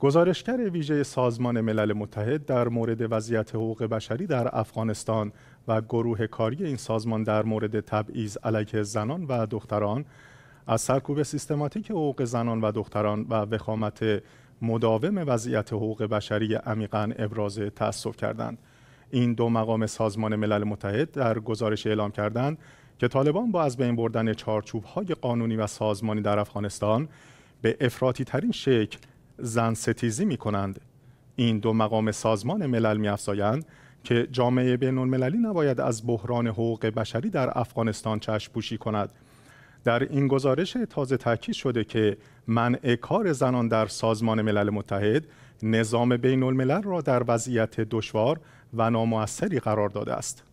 گزارشگر ویژه سازمان ملل متحد در مورد وضعیت حقوق بشری در افغانستان و گروه کاری این سازمان در مورد تبعیض علیه زنان و دختران از سرکوب سیستماتیک حقوق زنان و دختران و وخامت مداوم وضعیت حقوق بشری عمیقا ابراز تأسف کردند این دو مقام سازمان ملل متحد در گزارش اعلام کردند که طالبان با از بین بردن چارچوب قانونی و سازمانی در افغانستان به افراطی ترین شکل زن ستیزی می کنند. این دو مقام سازمان ملل می افزایند که جامعه بین المللی نباید از بحران حقوق بشری در افغانستان چشم پوشی کند. در این گزارش تازه تاکید شده که منع کار زنان در سازمان ملل متحد نظام بین الملل را در وضعیت دشوار و نامؤثری قرار داده است.